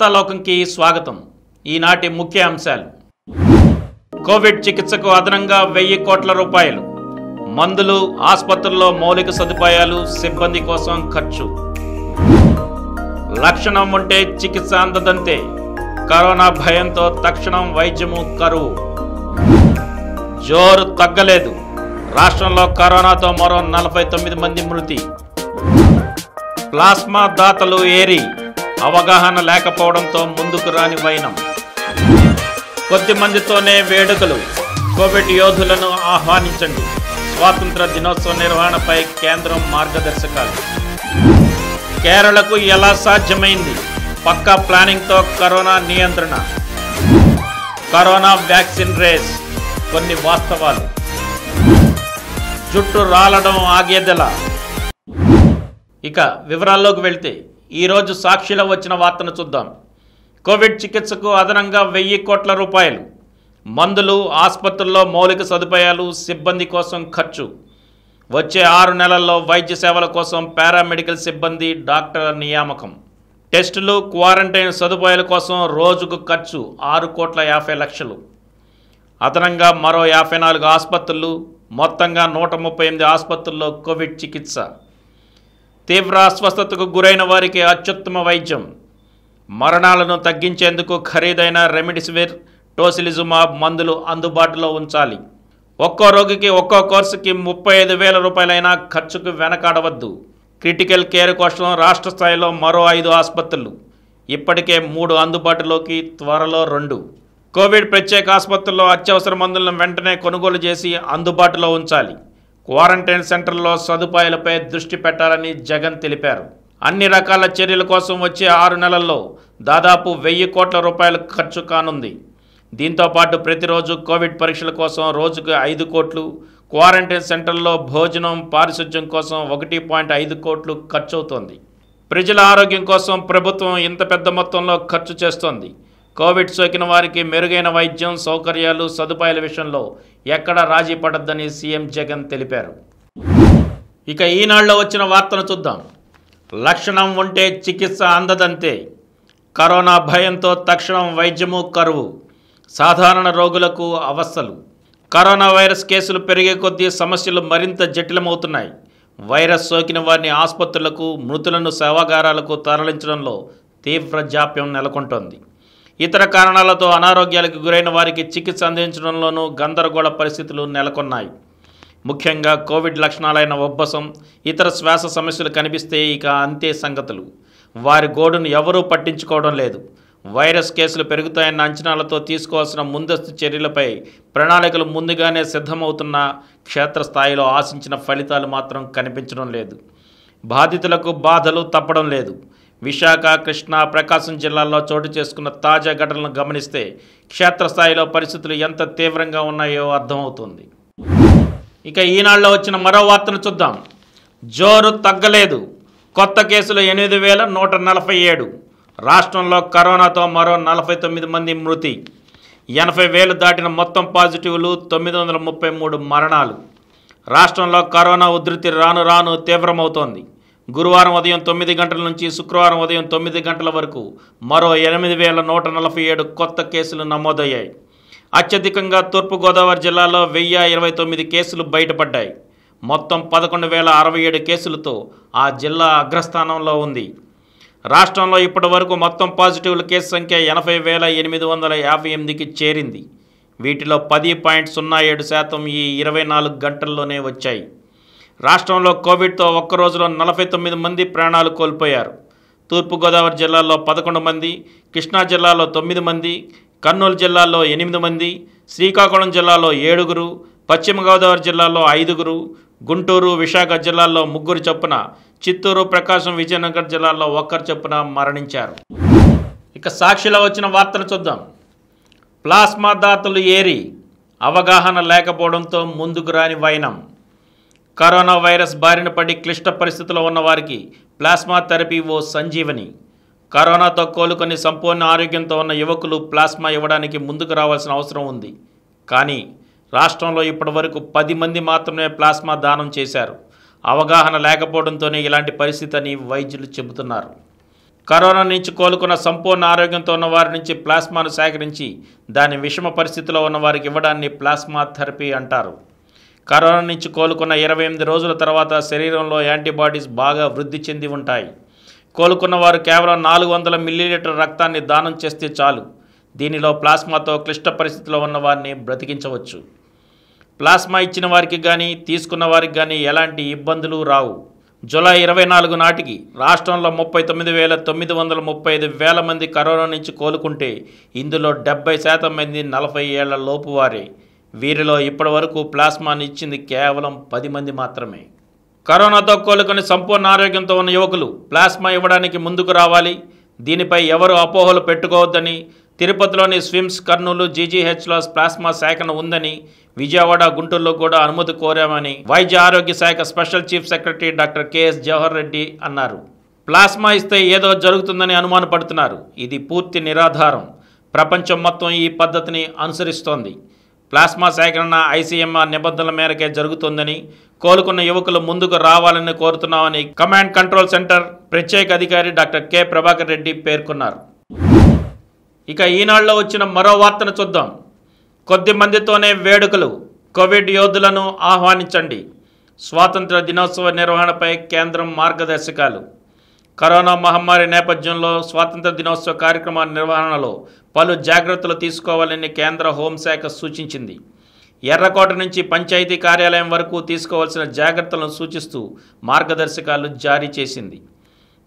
వార్తాలోకంకి స్వాగతం ఈనాటి ముఖ్య అంశాలు కోవిడ్ చికిత్సకు అదనంగా వెయ్యి కోట్ల రూపాయలు మందులు ఆసుపత్రుల్లో మౌలిక సదుపాయాలు సిబ్బంది కోసం ఖర్చు లక్షణం ఉంటే చికిత్స అందదంతే కరోనా భయంతో తక్షణం వైద్యము కరువు జోరు తగ్గలేదు రాష్ట్రంలో కరోనాతో మరో నలభై తొమ్మిది మంది మృతి ప్లాస్మా దాతలు ఏరి అవగాహన లేకపోవడంతో ముందుకు రాని వైనం కొద్ది మందితోనే వేడుకలు కోవిడ్ యోధులను ఆహ్వానించండి స్వాతంత్ర దినోత్సవ నిర్వహణపై కేంద్రం మార్గదర్శకాలు కేరళకు ఎలా సాధ్యమైంది పక్కా ప్లానింగ్తో కరోనా నియంత్రణ కరోనా వ్యాక్సిన్ రేస్ కొన్ని వాస్తవాలు జుట్టు రాలడం ఆగేదెలా ఇక వివరాల్లోకి వెళ్తే ఈరోజు సాక్షిలో వచ్చిన వార్తను చూద్దాం కోవిడ్ చికిత్సకు అదనంగా వెయ్యి కోట్ల రూపాయలు మందులు ఆసుపత్రుల్లో మౌలిక సదుపాయాలు సిబ్బంది కోసం ఖర్చు వచ్చే ఆరు నెలల్లో వైద్య సేవల కోసం పారామెడికల్ సిబ్బంది డాక్టర్ల నియామకం టెస్టులు క్వారంటైన్ సదుపాయాల కోసం రోజుకు ఖర్చు ఆరు కోట్ల యాభై లక్షలు అదనంగా మరో యాభై నాలుగు ఆసుపత్రులు మొత్తంగా నూట ముప్పై ఎనిమిది ఆసుపత్రుల్లో కోవిడ్ చికిత్స తీవ్ర అస్వస్థతకు గురైన వారికి అత్యుత్తమ వైద్యం మరణాలను తగ్గించేందుకు ఖరీదైన రెమిడిసివిర్ టోసిలిజుమాబ్ మందులు అందుబాటులో ఉంచాలి ఒక్కో రోగికి ఒక్కో కోర్సుకి ముప్పై ఐదు వేల రూపాయలైనా ఖర్చుకు వెనకాడవద్దు క్రిటికల్ కేర్ కోసం రాష్ట్ర స్థాయిలో మరో ఐదు ఆసుపత్రులు ఇప్పటికే మూడు అందుబాటులోకి త్వరలో రెండు కోవిడ్ ప్రత్యేక ఆసుపత్రుల్లో అత్యవసర మందులను వెంటనే కొనుగోలు చేసి అందుబాటులో ఉంచాలి క్వారంటైన్ సెంటర్లో సదుపాయాలపై దృష్టి పెట్టాలని జగన్ తెలిపారు అన్ని రకాల చర్యల కోసం వచ్చే ఆరు నెలల్లో దాదాపు వెయ్యి కోట్ల రూపాయలు ఖర్చు కానుంది దీంతోపాటు ప్రతిరోజు కోవిడ్ పరీక్షల కోసం రోజుకు ఐదు కోట్లు క్వారంటైన్ సెంటర్లో భోజనం పారిశుధ్యం కోసం ఒకటి పాయింట్ ఐదు కోట్లు ఖర్చవుతోంది ప్రజల ఆరోగ్యం కోసం ప్రభుత్వం ఇంత పెద్ద మొత్తంలో ఖర్చు చేస్తోంది కోవిడ్ సోకిన వారికి మెరుగైన వైద్యం సౌకర్యాలు సదుపాయాల విషయంలో ఎక్కడా రాజీ పడద్దని సీఎం జగన్ తెలిపారు ఇక ఈనాడులో వచ్చిన వార్తను చూద్దాం లక్షణం ఉంటే చికిత్స అందదంతే కరోనా భయంతో తక్షణం వైద్యము కరువు సాధారణ రోగులకు అవస్థలు కరోనా వైరస్ కేసులు పెరిగే కొద్దీ సమస్యలు మరింత జటిలమవుతున్నాయి వైరస్ సోకిన వారిని ఆసుపత్రులకు మృతులను సేవాగారాలకు తరలించడంలో తీవ్ర జాప్యం నెలకొంటోంది ఇతర కారణాలతో అనారోగ్యాలకు గురైన వారికి చికిత్స అందించడంలోనూ గందరగోళ పరిస్థితులు నెలకొన్నాయి ముఖ్యంగా కోవిడ్ లక్షణాలైన ఉబ్బసం ఇతర శ్వాస సమస్యలు కనిపిస్తే ఇక అంతే సంగతులు వారి గోడును ఎవరూ పట్టించుకోవడం లేదు వైరస్ కేసులు పెరుగుతాయన్న అంచనాలతో తీసుకోవాల్సిన ముందస్తు చర్యలపై ప్రణాళికలు ముందుగానే సిద్ధమవుతున్న క్షేత్రస్థాయిలో ఆశించిన ఫలితాలు మాత్రం కనిపించడం లేదు బాధితులకు బాధలు తప్పడం లేదు విశాఖ కృష్ణా ప్రకాశం జిల్లాల్లో చోటు చేసుకున్న తాజా ఘటనలను గమనిస్తే క్షేత్రస్థాయిలో పరిస్థితులు ఎంత తీవ్రంగా ఉన్నాయో అర్థమవుతుంది ఇక ఈనాడులో వచ్చిన మరో వార్తను చూద్దాం జోరు తగ్గలేదు కొత్త కేసులు ఎనిమిది వేల నూట నలభై ఏడు రాష్ట్రంలో కరోనాతో మరో నలభై తొమ్మిది మంది మృతి ఎనభై వేలు దాటిన మొత్తం పాజిటివ్లు తొమ్మిది వందల ముప్పై మూడు మరణాలు రాష్ట్రంలో కరోనా ఉధృతి రాను రాను తీవ్రమవుతోంది గురువారం ఉదయం తొమ్మిది గంటల నుంచి శుక్రవారం ఉదయం తొమ్మిది గంటల వరకు మరో ఎనిమిది వేల నూట నలభై ఏడు కొత్త కేసులు నమోదయ్యాయి అత్యధికంగా తూర్పుగోదావరి జిల్లాలో వెయ్యి ఇరవై తొమ్మిది కేసులు బయటపడ్డాయి మొత్తం పదకొండు వేల అరవై ఏడు కేసులతో ఆ జిల్లా అగ్రస్థానంలో ఉంది రాష్ట్రంలో ఇప్పటి వరకు మొత్తం పాజిటివ్ల కేసు సంఖ్య ఎనభై వేల ఎనిమిది వందల యాభై ఎనిమిదికి చేరింది వీటిలో పది పాయింట్ సున్నా ఏడు శాతం ఈ ఇరవై నాలుగు గంటల్లోనే వచ్చాయి రాష్ట్రంలో కోవిడ్తో ఒక్కరోజులో నలభై తొమ్మిది మంది ప్రాణాలు కోల్పోయారు తూర్పుగోదావరి జిల్లాలో పదకొండు మంది కృష్ణా జిల్లాలో తొమ్మిది మంది కర్నూలు జిల్లాలో ఎనిమిది మంది శ్రీకాకుళం జిల్లాలో ఏడుగురు పశ్చిమ గోదావరి జిల్లాలో ఐదుగురు గుంటూరు విశాఖ జిల్లాల్లో ముగ్గురు చొప్పున చిత్తూరు ప్రకాశం విజయనగర్ జిల్లాల్లో ఒక్కరు చొప్పున మరణించారు ఇక సాక్షిలో వచ్చిన వార్తలు చూద్దాం ప్లాస్మా దాతలు ఏరి అవగాహన లేకపోవడంతో ముందుకు రాని వైనం కరోనా వైరస్ బారిన పడి క్లిష్ట పరిస్థితుల్లో ఉన్న వారికి ప్లాస్మా థెరపీ ఓ సంజీవని కరోనాతో కోలుకొని సంపూర్ణ ఆరోగ్యంతో ఉన్న యువకులు ప్లాస్మా ఇవ్వడానికి ముందుకు రావాల్సిన అవసరం ఉంది కానీ రాష్ట్రంలో ఇప్పటి వరకు పది మంది మాత్రమే ప్లాస్మా దానం చేశారు అవగాహన లేకపోవడంతోనే ఇలాంటి పరిస్థితి అని వైద్యులు చెబుతున్నారు కరోనా నుంచి కోలుకున్న సంపూర్ణ ఆరోగ్యంతో ఉన్న వారి నుంచి ప్లాస్మాను సేకరించి దాని విషమ పరిస్థితిలో ఉన్న వారికి ఇవ్వడాన్ని ప్లాస్మా థెరపీ అంటారు కరోనా నుంచి కోలుకున్న ఇరవై ఎనిమిది రోజుల తర్వాత శరీరంలో యాంటీబాడీస్ బాగా వృద్ధి చెంది ఉంటాయి కోలుకున్న వారు కేవలం నాలుగు వందల మిల్లీలీటర్ రక్తాన్ని దానం చేస్తే చాలు దీనిలో ప్లాస్మాతో క్లిష్ట పరిస్థితిలో ఉన్న వారిని బ్రతికించవచ్చు ప్లాస్మా ఇచ్చిన వారికి కానీ తీసుకున్న వారికి కానీ ఎలాంటి ఇబ్బందులు రావు జూలై ఇరవై నాలుగు నాటికి రాష్ట్రంలో ముప్పై తొమ్మిది వేల తొమ్మిది వందల ముప్పై ఐదు వేల మంది కరోనా నుంచి కోలుకుంటే ఇందులో డెబ్బై శాతం మంది నలభై ఏళ్ల లోపు వారే వీరిలో ఇప్పటివరకు ప్లాస్మాని ఇచ్చింది కేవలం పది మంది మాత్రమే కరోనాతో కోలుకొని సంపూర్ణ ఆరోగ్యంతో ఉన్న యువకులు ప్లాస్మా ఇవ్వడానికి ముందుకు రావాలి దీనిపై ఎవరు అపోహలు పెట్టుకోవద్దని తిరుపతిలోని స్విమ్స్ కర్నూలు జీజీహెచ్లో ప్లాస్మా శాఖను ఉందని విజయవాడ గుంటూరులో కూడా అనుమతి కోరామని వైద్య ఆరోగ్య శాఖ special chief secretary doctor KS Jawahar Reddy అన్నారు ప్లాస్మా ఇస్తే ఏదో జరుగుతుందని అనుమానపడుతున్నారు ఇది పూర్తి నిరాధారం ప్రపంచం మొత్తం ఈ పద్ధతిని అనుసరిస్తోంది ప్లాస్మా సేకరణ ఐసీఎంఆర్ నిబంధనల మేరకే జరుగుతుందని కోలుకున్న యువకులు ముందుకు రావాలని కోరుతున్నామని కమాండ్ కంట్రోల్ సెంటర్ ప్రత్యేక అధికారి డాక్టర్ కె ప్రభాకర్ రెడ్డి పేర్కొన్నారు ఇక ఈనాడులో వచ్చిన మరో వార్తను చూద్దాం కొద్ది మందితోనే వేడుకలు కోవిడ్ యోధులను ఆహ్వానించండి స్వాతంత్ర దినోత్సవ నిర్వహణపై కేంద్రం మార్గదర్శకాలు కరోనా మహమ్మారి నేపథ్యంలో స్వాతంత్ర దినోత్సవ కార్యక్రమ నిర్వహణలో పలు జాగ్రత్తలు తీసుకోవాలని కేంద్ర హోంశాఖ సూచించింది ఎర్రకోట నుంచి పంచాయతీ కార్యాలయం వరకు తీసుకోవాల్సిన జాగ్రత్తలను సూచిస్తూ మార్గదర్శకాలు జారీ చేసింది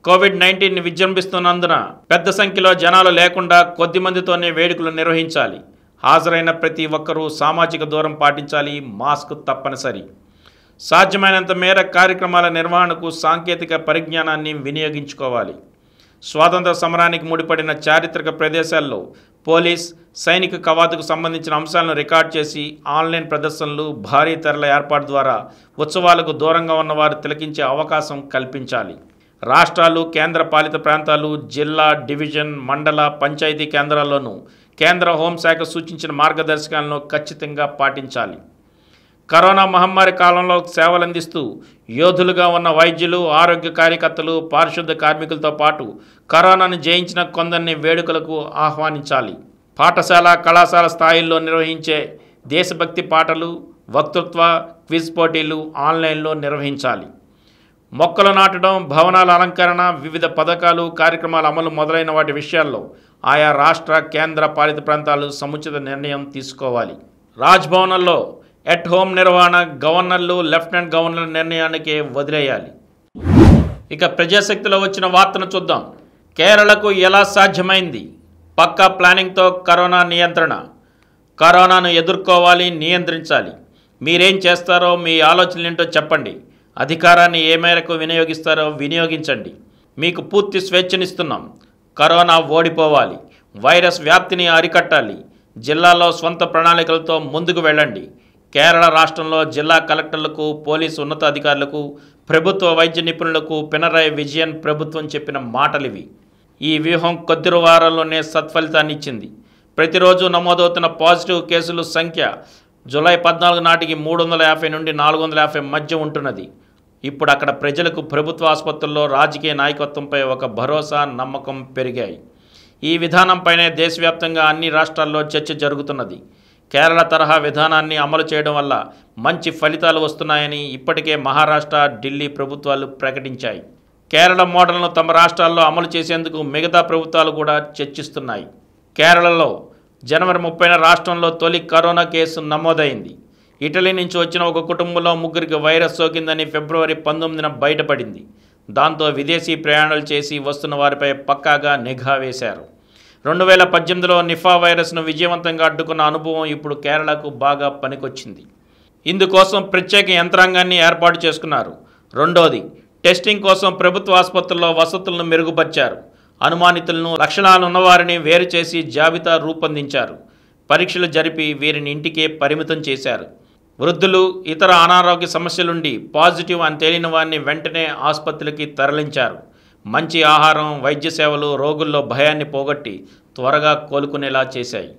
కోవిడ్ నైన్టీన్ విజృంభిస్తున్నందున పెద్ద సంఖ్యలో జనాలు లేకుండా కొద్ది మందితోనే వేడుకలు నిర్వహించాలి హాజరైన ప్రతి ఒక్కరూ సామాజిక దూరం పాటించాలి మాస్క్ తప్పనిసరి సాధ్యమైనంత మేర కార్యక్రమాల నిర్వహణకు సాంకేతిక పరిజ్ఞానాన్ని వినియోగించుకోవాలి స్వాతంత్ర సమరానికి ముడిపడిన చారిత్రక ప్రదేశాల్లో పోలీస్ సైనిక కవాతుకు సంబంధించిన అంశాలను రికార్డ్ చేసి ఆన్లైన్ ప్రదర్శనలు భారీ తెరల ఏర్పాటు ద్వారా ఉత్సవాలకు దూరంగా ఉన్నవారు తిలకించే అవకాశం కల్పించాలి రాష్ట్రాలు కేంద్ర పాలిత ప్రాంతాలు జిల్లా డివిజన్ మండల పంచాయతీ కేంద్రాల్లోనూ కేంద్ర హోంశాఖ సూచించిన మార్గదర్శకాలను ఖచ్చితంగా పాటించాలి కరోనా మహమ్మారి కాలంలో సేవలందిస్తూ యోధులుగా ఉన్న వైద్యులు ఆరోగ్య కార్యకర్తలు పారిశుద్ధ కార్మికులతో పాటు కరోనాను జయించిన కొందరిని వేడుకలకు ఆహ్వానించాలి పాఠశాల కళాశాల స్థాయిల్లో నిర్వహించే దేశభక్తి పాటలు వక్తృత్వ క్విజ్ పోటీలు ఆన్లైన్లో నిర్వహించాలి మొక్కలు నాటడం భవనాల అలంకరణ వివిధ పథకాలు కార్యక్రమాల అమలు మొదలైన వాటి విషయాల్లో ఆయా రాష్ట్ర కేంద్ర పాలిత ప్రాంతాలు సముచిత నిర్ణయం తీసుకోవాలి రాజ్భవనంలో ఎట్ హోమ్ నిర్వహణ గవర్నర్లు లెఫ్టినెంట్ గవర్నర్ నిర్ణయానికి వదిలేయాలి ఇక ప్రజాశక్తిలో వచ్చిన వార్తను చూద్దాం కేరళకు ఎలా సాధ్యమైంది పక్కా ప్లానింగ్తో కరోనా నియంత్రణ కరోనాను ఎదుర్కోవాలి నియంత్రించాలి మీరేం చేస్తారో మీ ఆలోచనలు ఏంటో చెప్పండి అధికారాన్ని ఏ మేరకు వినియోగిస్తారో వినియోగించండి మీకు పూర్తి స్వేచ్ఛనిస్తున్నాం కరోనా ఓడిపోవాలి వైరస్ వ్యాప్తిని అరికట్టాలి జిల్లాలో సొంత ప్రణాళికలతో ముందుకు వెళ్ళండి కేరళ రాష్ట్రంలో జిల్లా కలెక్టర్లకు పోలీసు ఉన్నతాధికారులకు ప్రభుత్వ వైద్య నిపుణులకు పినరాయి విజయన్ ప్రభుత్వం చెప్పిన మాటలివి ఈ వ్యూహం కొద్ది వారాల్లోనే సత్ఫలితాన్ని ఇచ్చింది ప్రతిరోజు నమోదవుతున్న పాజిటివ్ కేసుల సంఖ్య జూలై పద్నాలుగు నాటికి మూడు వందల యాభై నుండి నాలుగు వందల యాభై మధ్య ఉంటున్నది ఇప్పుడు అక్కడ ప్రజలకు ప్రభుత్వ ఆసుపత్రుల్లో రాజకీయ నాయకత్వంపై ఒక భరోసా నమ్మకం పెరిగాయి ఈ విధానంపైనే దేశవ్యాప్తంగా అన్ని రాష్ట్రాల్లో చర్చ జరుగుతున్నది కేరళ తరహా విధానాన్ని అమలు చేయడం వల్ల మంచి ఫలితాలు వస్తున్నాయని ఇప్పటికే మహారాష్ట్ర ఢిల్లీ ప్రభుత్వాలు ప్రకటించాయి కేరళ మోడల్ను తమ రాష్ట్రాల్లో అమలు చేసేందుకు మిగతా ప్రభుత్వాలు కూడా చర్చిస్తున్నాయి కేరళలో జనవరి ముప్పైన రాష్ట్రంలో తొలి కరోనా కేసు నమోదైంది ఇటలీ నుంచి వచ్చిన ఒక కుటుంబంలో ముగ్గురికి వైరస్ సోకిందని ఫిబ్రవరి పంతొమ్మిదిన బయటపడింది దాంతో విదేశీ ప్రయాణాలు చేసి వస్తున్న వారిపై పక్కాగా నిఘా వేశారు రెండు వేల పద్దెనిమిదిలో నిఫా వైరస్ను విజయవంతంగా అడ్డుకున్న అనుభవం ఇప్పుడు కేరళకు బాగా పనికొచ్చింది ఇందుకోసం ప్రత్యేక యంత్రాంగాన్ని ఏర్పాటు చేసుకున్నారు రెండోది టెస్టింగ్ కోసం ప్రభుత్వ ఆసుపత్రుల్లో వసతులను మెరుగుపరిచారు అనుమానితులను లక్షణాలు ఉన్నవారిని వేరు చేసి జాబితా రూపొందించారు పరీక్షలు జరిపి వీరిని ఇంటికే పరిమితం చేశారు వృద్ధులు ఇతర అనారోగ్య సమస్యలుండి పాజిటివ్ అని తేలిన వారిని వెంటనే ఆసుపత్రికి తరలించారు మంచి ఆహారం వైద్య సేవలు రోగుల్లో భయాన్ని పోగొట్టి త్వరగా కోలుకునేలా చేశాయి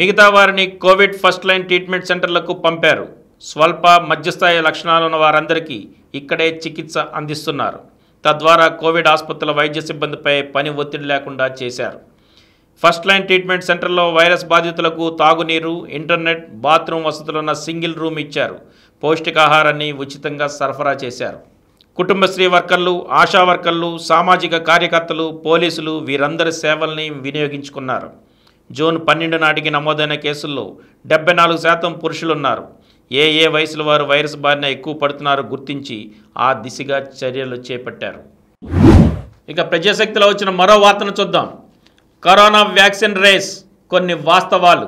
మిగతా వారిని కోవిడ్ ఫస్ట్ లైన్ ట్రీట్మెంట్ సెంటర్లకు పంపారు స్వల్ప మధ్యస్థాయి లక్షణాలున్న వారందరికీ ఇక్కడే చికిత్స అందిస్తున్నారు తద్వారా కోవిడ్ ఆసుపత్రుల వైద్య సిబ్బందిపై పని ఒత్తిడి లేకుండా చేశారు ఫస్ట్ లైన్ ట్రీట్మెంట్ సెంటర్లో వైరస్ బాధితులకు తాగునీరు ఇంటర్నెట్ బాత్రూమ్ వసతులున్న సింగిల్ రూమ్ ఇచ్చారు పౌష్టికాహారాన్ని ఉచితంగా సరఫరా చేశారు కుటుంబశ్రీ వర్కర్లు ఆశా వర్కర్లు సామాజిక కార్యకర్తలు పోలీసులు వీరందరి సేవల్ని వినియోగించుకున్నారు జూన్ పన్నెండు నాటికి నమోదైన కేసుల్లో డెబ్బై నాలుగు శాతం పురుషులున్నారు ఏ ఏ వయసుల వారు వైరస్ బారిన ఎక్కువ పడుతున్నారో గుర్తించి ఆ దిశగా చర్యలు చేపట్టారు ఇక ప్రజాశక్తిలో వచ్చిన మరో వార్తను చూద్దాం కరోనా వ్యాక్సిన్ రేస్ కొన్ని వాస్తవాలు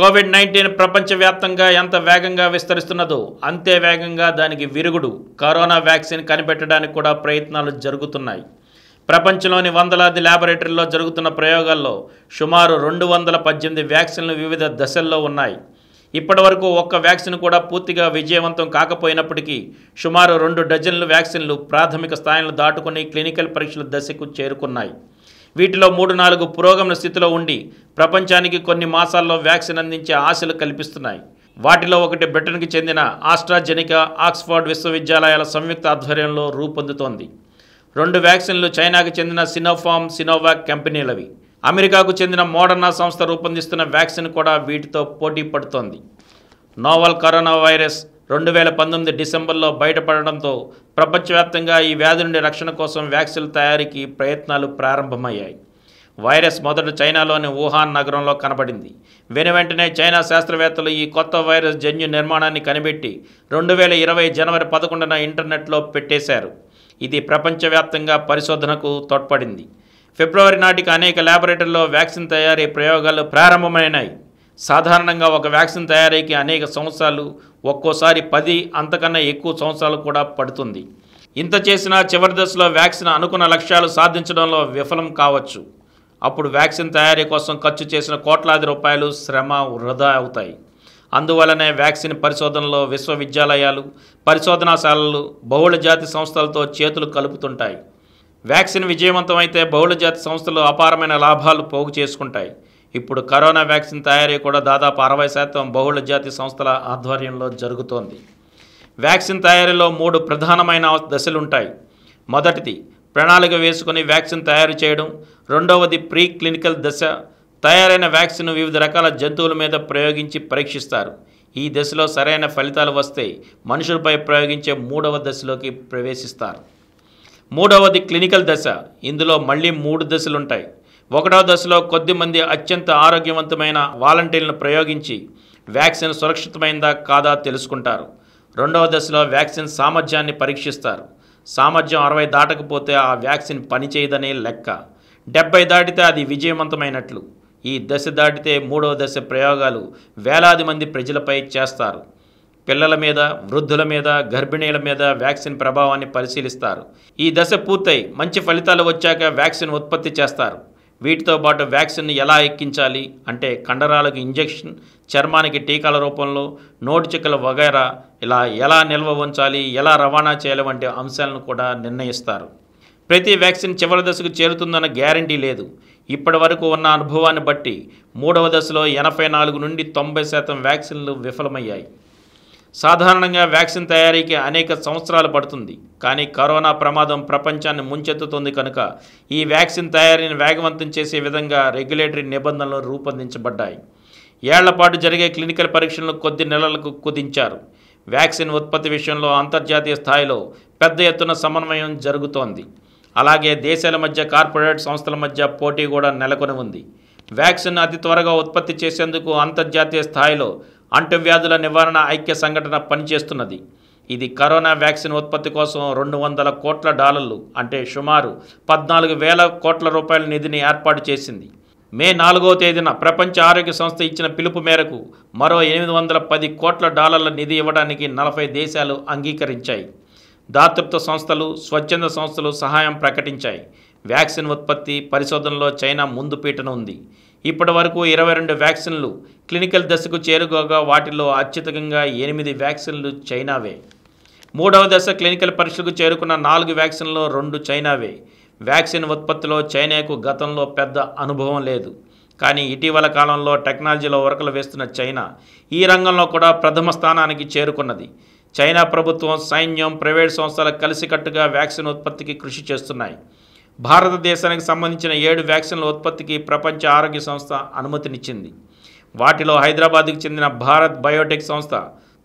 కోవిడ్ నైన్టీన్ ప్రపంచవ్యాప్తంగా ఎంత వేగంగా విస్తరిస్తున్నదో అంతే వేగంగా దానికి విరుగుడు కరోనా వ్యాక్సిన్ కనిపెట్టడానికి కూడా ప్రయత్నాలు జరుగుతున్నాయి ప్రపంచంలోని వందలాది ల్యాబొరేటరీల్లో జరుగుతున్న ప్రయోగాల్లో సుమారు రెండు వందల పద్దెనిమిది వ్యాక్సిన్లు వివిధ దశల్లో ఉన్నాయి ఇప్పటి వరకు ఒక్క వ్యాక్సిన్ కూడా పూర్తిగా విజయవంతం కాకపోయినప్పటికీ సుమారు రెండు డజన్లు వ్యాక్సిన్లు ప్రాథమిక స్థాయిలను దాటుకుని క్లినికల్ పరీక్షల దశకు చేరుకున్నాయి వీటిలో మూడు నాలుగు పురోగమన స్థితిలో ఉండి ప్రపంచానికి కొన్ని మాసాల్లో వ్యాక్సిన్ అందించే ఆశలు కల్పిస్తున్నాయి వాటిలో ఒకటి బ్రిటన్కి చెందిన ఆస్ట్రాజెనికా ఆక్స్ఫర్డ్ విశ్వవిద్యాలయాల సంయుక్త ఆధ్వర్యంలో రూపొందుతోంది రెండు వ్యాక్సిన్లు చైనాకు చెందిన సినోఫామ్ సినోవాక్ కంపెనీలవి అమెరికాకు చెందిన మోడర్నా సంస్థ రూపొందిస్తున్న వ్యాక్సిన్ కూడా వీటితో పోటీ పడుతోంది నోవల్ కరోనా వైరస్ రెండు వేల పంతొమ్మిది డిసెంబర్లో బయటపడడంతో ప్రపంచవ్యాప్తంగా ఈ వ్యాధి నుండి రక్షణ కోసం వ్యాక్సిన్ తయారీకి ప్రయత్నాలు ప్రారంభమయ్యాయి వైరస్ మొదట చైనాలోని వుహాన్ నగరంలో కనబడింది వెను వెంటనే చైనా శాస్త్రవేత్తలు ఈ కొత్త వైరస్ జన్యు నిర్మాణాన్ని కనిపెట్టి రెండు వేల ఇరవై జనవరి పదకొండున ఇంటర్నెట్లో పెట్టేశారు ఇది ప్రపంచవ్యాప్తంగా పరిశోధనకు తోడ్పడింది ఫిబ్రవరి నాటికి అనేక ల్యాబొరేటరీలో వ్యాక్సిన్ తయారీ ప్రయోగాలు ప్రారంభమైనాయి సాధారణంగా ఒక వ్యాక్సిన్ తయారీకి అనేక సంవత్సరాలు ఒక్కోసారి పది అంతకన్నా ఎక్కువ సంవత్సరాలు కూడా పడుతుంది ఇంత చేసినా చివరి దశలో వ్యాక్సిన్ అనుకున్న లక్ష్యాలు సాధించడంలో విఫలం కావచ్చు అప్పుడు వ్యాక్సిన్ తయారీ కోసం ఖర్చు చేసిన కోట్లాది రూపాయలు శ్రమ వృధా అవుతాయి అందువలనే వ్యాక్సిన్ పరిశోధనలో విశ్వవిద్యాలయాలు పరిశోధనాశాలలు బహుళజాతి సంస్థలతో చేతులు కలుపుతుంటాయి వ్యాక్సిన్ విజయవంతమైతే బహుళజాతి సంస్థలు అపారమైన లాభాలు పోగు చేసుకుంటాయి ఇప్పుడు కరోనా వ్యాక్సిన్ తయారీ కూడా దాదాపు అరవై శాతం బహుళ జాతి సంస్థల ఆధ్వర్యంలో జరుగుతోంది వ్యాక్సిన్ తయారీలో మూడు ప్రధానమైన దశలుంటాయి మొదటిది ప్రణాళిక వేసుకుని వ్యాక్సిన్ తయారు చేయడం రెండవది ప్రీ క్లినికల్ దశ తయారైన వ్యాక్సిన్ వివిధ రకాల జంతువుల మీద ప్రయోగించి పరీక్షిస్తారు ఈ దశలో సరైన ఫలితాలు వస్తే మనుషులపై ప్రయోగించే మూడవ దశలోకి ప్రవేశిస్తారు మూడవది క్లినికల్ దశ ఇందులో మళ్ళీ మూడు దశలుంటాయి ఒకటో దశలో కొద్దిమంది అత్యంత ఆరోగ్యవంతమైన వాలంటీర్లను ప్రయోగించి వ్యాక్సిన్ సురక్షితమైందా కాదా తెలుసుకుంటారు రెండవ దశలో వ్యాక్సిన్ సామర్థ్యాన్ని పరీక్షిస్తారు సామర్థ్యం అరవై దాటకపోతే ఆ వ్యాక్సిన్ పనిచేయదనే లెక్క డెబ్బై దాటితే అది విజయవంతమైనట్లు ఈ దశ దాటితే మూడవ దశ ప్రయోగాలు వేలాది మంది ప్రజలపై చేస్తారు పిల్లల మీద వృద్ధుల మీద గర్భిణీల మీద వ్యాక్సిన్ ప్రభావాన్ని పరిశీలిస్తారు ఈ దశ పూర్తయి మంచి ఫలితాలు వచ్చాక వ్యాక్సిన్ ఉత్పత్తి చేస్తారు వీటితో పాటు వ్యాక్సిన్ను ఎలా ఎక్కించాలి అంటే కండరాలకు ఇంజెక్షన్ చర్మానికి టీకాల రూపంలో నోటి చిక్కల వగైరా ఇలా ఎలా నిల్వ ఉంచాలి ఎలా రవాణా చేయాలి వంటి అంశాలను కూడా నిర్ణయిస్తారు ప్రతి వ్యాక్సిన్ చివరి దశకు చేరుతుందన్న గ్యారంటీ లేదు ఇప్పటి వరకు ఉన్న అనుభవాన్ని బట్టి మూడవ దశలో ఎనభై నాలుగు నుండి తొంభై శాతం వ్యాక్సిన్లు విఫలమయ్యాయి సాధారణంగా వ్యాక్సిన్ తయారీకి అనేక సంవత్సరాలు పడుతుంది కానీ కరోనా ప్రమాదం ప్రపంచాన్ని ముంచెత్తుతుంది కనుక ఈ వ్యాక్సిన్ తయారీని వేగవంతం చేసే విధంగా రెగ్యులేటరీ నిబంధనలు రూపొందించబడ్డాయి ఏళ్లపాటు జరిగే క్లినికల్ పరీక్షలను కొద్ది నెలలకు కుదించారు వ్యాక్సిన్ ఉత్పత్తి విషయంలో అంతర్జాతీయ స్థాయిలో పెద్ద ఎత్తున సమన్వయం జరుగుతోంది అలాగే దేశాల మధ్య కార్పొరేట్ సంస్థల మధ్య పోటీ కూడా నెలకొని ఉంది వ్యాక్సిన్ అతి త్వరగా ఉత్పత్తి చేసేందుకు అంతర్జాతీయ స్థాయిలో అంటువ్యాధుల నివారణ ఐక్య సంఘటన పనిచేస్తున్నది ఇది కరోనా వ్యాక్సిన్ ఉత్పత్తి కోసం రెండు వందల కోట్ల డాలర్లు అంటే సుమారు పద్నాలుగు వేల కోట్ల రూపాయల నిధిని ఏర్పాటు చేసింది మే నాలుగవ తేదీన ప్రపంచ ఆరోగ్య సంస్థ ఇచ్చిన పిలుపు మేరకు మరో ఎనిమిది వందల పది కోట్ల డాలర్ల నిధి ఇవ్వడానికి నలభై దేశాలు అంగీకరించాయి దాతృత్వ సంస్థలు స్వచ్ఛంద సంస్థలు సహాయం ప్రకటించాయి వ్యాక్సిన్ ఉత్పత్తి పరిశోధనలో చైనా ముందుపీటన ఉంది ఇప్పటి వరకు ఇరవై రెండు వ్యాక్సిన్లు క్లినికల్ దశకు చేరుకోగా వాటిలో అత్యధికంగా ఎనిమిది వ్యాక్సిన్లు చైనావే మూడవ దశ క్లినికల్ పరీక్షలకు చేరుకున్న నాలుగు వ్యాక్సిన్లో రెండు చైనావే వ్యాక్సిన్ ఉత్పత్తిలో చైనాకు గతంలో పెద్ద అనుభవం లేదు కానీ ఇటీవల కాలంలో టెక్నాలజీలో ఉరకలు వేస్తున్న చైనా ఈ రంగంలో కూడా ప్రథమ స్థానానికి చేరుకున్నది చైనా ప్రభుత్వం సైన్యం ప్రైవేట్ సంస్థలు కలిసికట్టుగా వ్యాక్సిన్ ఉత్పత్తికి కృషి చేస్తున్నాయి భారతదేశానికి సంబంధించిన ఏడు వ్యాక్సిన్ల ఉత్పత్తికి ప్రపంచ ఆరోగ్య సంస్థ అనుమతినిచ్చింది వాటిలో హైదరాబాద్కు చెందిన భారత్ బయోటెక్ సంస్థ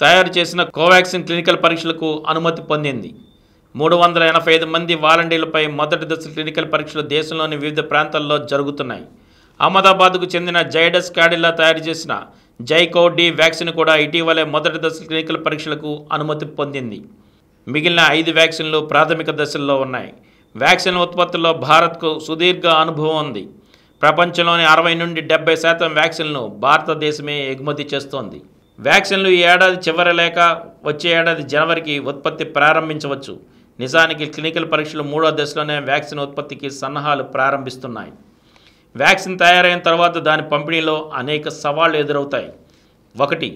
తయారు చేసిన కోవాక్సిన్ క్లినికల్ పరీక్షలకు అనుమతి పొందింది మూడు వందల ఎనభై ఐదు మంది వాలంటీర్లపై మొదటి దశ క్లినికల్ పరీక్షలు దేశంలోని వివిధ ప్రాంతాల్లో జరుగుతున్నాయి అహ్మదాబాద్కు చెందిన జైడస్ కాడిలా తయారు చేసిన జైకో డి వ్యాక్సిన్ కూడా ఇటీవలే మొదటి దశ క్లినికల్ పరీక్షలకు అనుమతి పొందింది మిగిలిన ఐదు వ్యాక్సిన్లు ప్రాథమిక దశల్లో ఉన్నాయి వ్యాక్సిన్ ఉత్పత్తిలో భారత్కు సుదీర్ఘ అనుభవం ఉంది ప్రపంచంలోని అరవై నుండి డెబ్బై శాతం వ్యాక్సిన్లను భారతదేశమే ఎగుమతి చేస్తోంది వ్యాక్సిన్లు ఈ ఏడాది చివరి లేక వచ్చే ఏడాది జనవరికి ఉత్పత్తి ప్రారంభించవచ్చు నిజానికి క్లినికల్ పరీక్షలు మూడో దశలోనే వ్యాక్సిన్ ఉత్పత్తికి సన్నాహాలు ప్రారంభిస్తున్నాయి వ్యాక్సిన్ తయారైన తర్వాత దాని పంపిణీలో అనేక సవాళ్లు ఎదురవుతాయి ఒకటి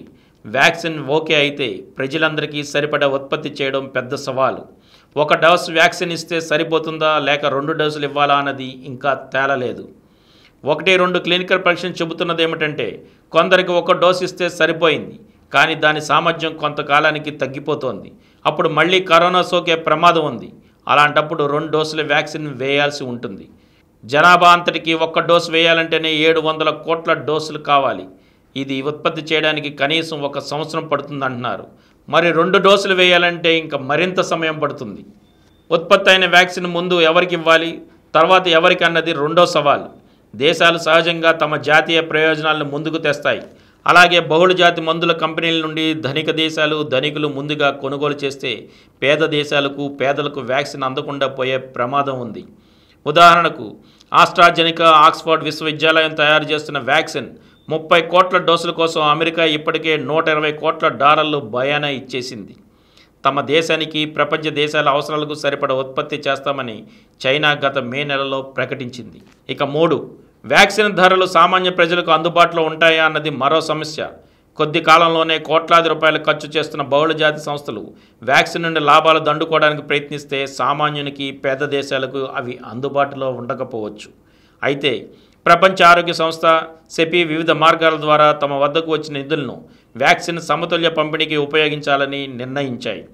వ్యాక్సిన్ ఓకే అయితే ప్రజలందరికీ సరిపడా ఉత్పత్తి చేయడం పెద్ద సవాలు ఒక డోస్ వ్యాక్సిన్ ఇస్తే సరిపోతుందా లేక రెండు డోసులు ఇవ్వాలా అన్నది ఇంకా తేలలేదు ఒకటి రెండు క్లినికల్ పరీక్షలు చెబుతున్నది ఏమిటంటే కొందరికి ఒక డోస్ ఇస్తే సరిపోయింది కానీ దాని సామర్థ్యం కొంతకాలానికి తగ్గిపోతోంది అప్పుడు మళ్ళీ కరోనా సోకే ప్రమాదం ఉంది అలాంటప్పుడు రెండు డోసుల వ్యాక్సిన్ వేయాల్సి ఉంటుంది జనాభా అంతటికి ఒక్క డోసు వేయాలంటేనే ఏడు వందల కోట్ల డోసులు కావాలి ఇది ఉత్పత్తి చేయడానికి కనీసం ఒక సంవత్సరం పడుతుందంటున్నారు మరి రెండు డోసులు వేయాలంటే ఇంకా మరింత సమయం పడుతుంది ఉత్పత్తి అయిన వ్యాక్సిన్ ముందు ఎవరికి ఇవ్వాలి తర్వాత ఎవరికి అన్నది రెండో సవాలు దేశాలు సహజంగా తమ జాతీయ ప్రయోజనాలను ముందుకు తెస్తాయి అలాగే బహుళ జాతి మందుల కంపెనీల నుండి ధనిక దేశాలు ధనికులు ముందుగా కొనుగోలు చేస్తే పేద దేశాలకు పేదలకు వ్యాక్సిన్ అందకుండా పోయే ప్రమాదం ఉంది ఉదాహరణకు ఆస్ట్రాజెనికా ఆక్స్ఫర్డ్ విశ్వవిద్యాలయం తయారు చేస్తున్న వ్యాక్సిన్ ముప్పై కోట్ల డోసుల కోసం అమెరికా ఇప్పటికే నూట ఇరవై కోట్ల డాలర్లు బయానా ఇచ్చేసింది తమ దేశానికి ప్రపంచ దేశాల అవసరాలకు సరిపడ ఉత్పత్తి చేస్తామని చైనా గత మే నెలలో ప్రకటించింది ఇక మూడు వ్యాక్సిన్ ధరలు సామాన్య ప్రజలకు అందుబాటులో ఉంటాయా అన్నది మరో సమస్య కొద్ది కాలంలోనే కోట్లాది రూపాయలు ఖర్చు చేస్తున్న బహుళజాతి సంస్థలు వ్యాక్సిన్ నుండి లాభాలు దండుకోవడానికి ప్రయత్నిస్తే సామాన్యునికి పేద దేశాలకు అవి అందుబాటులో ఉండకపోవచ్చు అయితే ప్రపంచ ఆరోగ్య సంస్థ సెపి వివిధ మార్గాల ద్వారా తమ వద్దకు వచ్చిన నిధులను వ్యాక్సిన్ సమతుల్య పంపిణీకి ఉపయోగించాలని నిర్ణయించాయి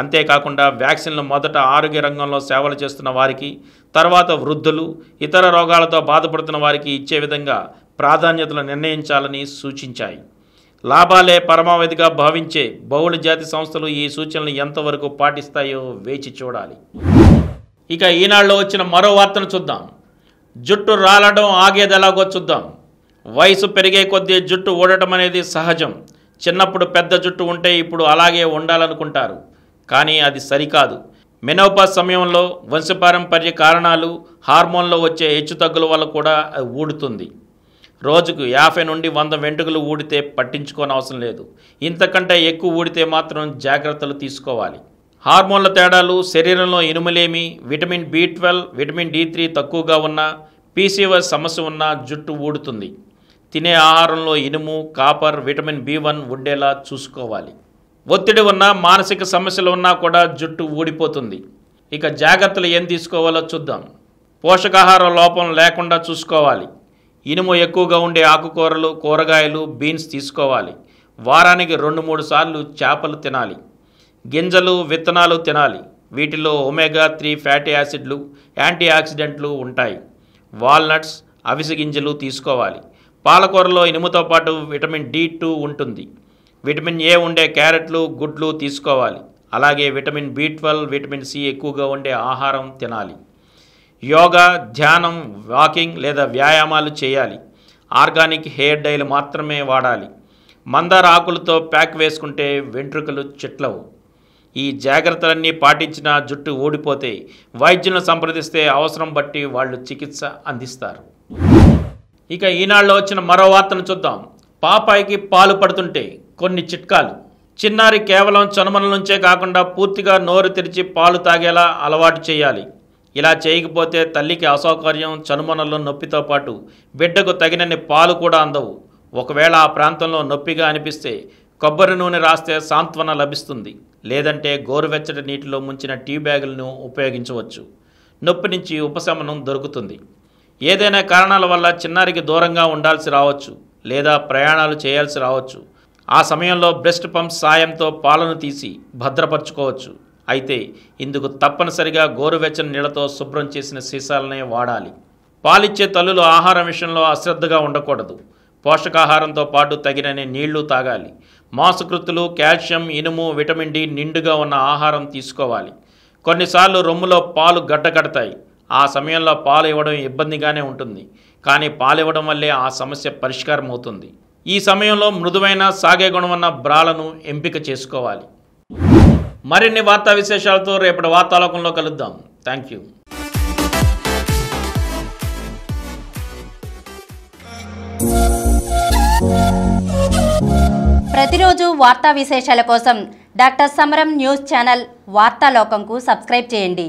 అంతేకాకుండా వ్యాక్సిన్లు మొదట ఆరోగ్య రంగంలో సేవలు చేస్తున్న వారికి తర్వాత వృద్ధులు ఇతర రోగాలతో బాధపడుతున్న వారికి ఇచ్చే విధంగా ప్రాధాన్యతలు నిర్ణయించాలని సూచించాయి లాభాలే పరమావధిగా భావించే బహుళ జాతి సంస్థలు ఈ సూచనలు ఎంతవరకు పాటిస్తాయో వేచి చూడాలి ఇక ఈనాళ్ళు వచ్చిన మరో వార్తను చూద్దాం జుట్టు రాలడం ఆగేది ఎలాగో చూద్దాం వయసు పెరిగే కొద్దీ జుట్టు ఊడటం అనేది సహజం చిన్నప్పుడు పెద్ద జుట్టు ఉంటే ఇప్పుడు అలాగే ఉండాలనుకుంటారు కానీ అది సరికాదు మెనోపాస్ సమయంలో వంశపారంపర్య కారణాలు హార్మోన్లో వచ్చే హెచ్చుతగ్గుల వల్ల కూడా ఊడుతుంది రోజుకు యాభై నుండి వంద వెంట్రుకలు ఊడితే పట్టించుకోనవసరం లేదు ఇంతకంటే ఎక్కువ ఊడితే మాత్రం జాగ్రత్తలు తీసుకోవాలి హార్మోన్ల తేడాలు శరీరంలో ఇనుములేమి vitamin B twelve vitamin D three తక్కువగా ఉన్న పీసీఓఎస్ సమస్య ఉన్న జుట్టు ఊడుతుంది తినే ఆహారంలో ఇనుము కాపర్ విటమిన్ బి వన్ ఉండేలా చూసుకోవాలి ఒత్తిడి ఉన్నా మానసిక సమస్యలు ఉన్నా కూడా జుట్టు ఊడిపోతుంది ఇక జాగ్రత్తలు ఏం తీసుకోవాలో చూద్దాం పోషకాహార లోపం లేకుండా చూసుకోవాలి ఇనుము ఎక్కువగా ఉండే ఆకుకూరలు కూరగాయలు బీన్స్ తీసుకోవాలి వారానికి రెండు మూడు సార్లు చేపలు తినాలి గింజలు విత్తనాలు తినాలి వీటిలో ఒమేగా త్రీ ఫ్యాటీ యాసిడ్లు యాంటీ ఆక్సిడెంట్లు ఉంటాయి వాల్నట్స్ అవిసి గింజలు తీసుకోవాలి పాలకూరలో ఇనుముతో పాటు విటమిన్ డి టూ ఉంటుంది విటమిన్ ఏ ఉండే క్యారెట్లు గుడ్లు తీసుకోవాలి అలాగే vitamin B twelve vitamin C ఎక్కువగా ఉండే ఆహారం తినాలి యోగా ధ్యానం వాకింగ్ లేదా వ్యాయామాలు చేయాలి ఆర్గానిక్ హెయిర్ డైలు మాత్రమే వాడాలి మందార ఆకులతో ప్యాక్ వేసుకుంటే వెంట్రుకలు చెట్లవు ఈ జాగ్రత్తలన్నీ పాటించిన జుట్టు ఊడిపోతే వైద్యులను సంప్రదిస్తే అవసరం బట్టి వాళ్ళు చికిత్స అందిస్తారు ఇక ఈనాళ్ళలో వచ్చిన మరో వార్తను చూద్దాం పాపాయికి పాలు పడుతుంటే కొన్ని చిట్కాలు చిన్నారి కేవలం చనుమల నుంచే కాకుండా పూర్తిగా నోరు తెరిచి పాలు తాగేలా అలవాటు చేయాలి ఇలా చేయకపోతే తల్లికి అసౌకర్యం చనుమనల్లో నొప్పితో పాటు బిడ్డకు తగినన్ని పాలు కూడా అందవు ఒకవేళ ఆ ప్రాంతంలో నొప్పిగా అనిపిస్తే కొబ్బరి నూనె రాస్తే సాంత్వన లభిస్తుంది లేదంటే గోరువెచ్చటి నీటిలో ముంచిన టీ బ్యాగులను ఉపయోగించవచ్చు నొప్పి నుంచి ఉపశమనం దొరుకుతుంది ఏదైనా కారణాల వల్ల చిన్నారికి దూరంగా ఉండాల్సి రావచ్చు లేదా ప్రయాణాలు చేయాల్సి రావచ్చు ఆ సమయంలో బ్రెస్ట్ పంప్ సాయంతో పాలను తీసి భద్రపరచుకోవచ్చు అయితే ఇందుకు తప్పనిసరిగా గోరువెచ్చని నీళ్లతో శుభ్రం చేసిన సీసాలనే వాడాలి పాలిచ్చే తల్లులు ఆహారం విషయంలో అశ్రద్ధగా ఉండకూడదు పోషకాహారంతో పాటు తగినని నీళ్లు తాగాలి మాంసకృతులు కాల్షియం ఇనుము విటమిన్ డి నిండుగా ఉన్న ఆహారం తీసుకోవాలి కొన్నిసార్లు రొమ్ములో పాలు గడ్డగడతాయి ఆ సమయంలో పాలు ఇవ్వడం ఇబ్బందిగానే ఉంటుంది కానీ పాలు ఇవ్వడం వల్లే ఆ సమస్య పరిష్కారం అవుతుంది ఈ సమయంలో మృదువైన సాగే గుణం ఉన్న బ్రాలను ఎంపిక చేసుకోవాలి మరిన్ని వార్తా విశేషాలతో రేపటి వార్తాలోకంలో కలుద్దాం థ్యాంక్ యూ ప్రతిరోజు వార్తా విశేషాల కోసం డాక్టర్ సమరం న్యూస్ ఛానల్ వార్తాలోకంకు సబ్స్క్రైబ్ చేయండి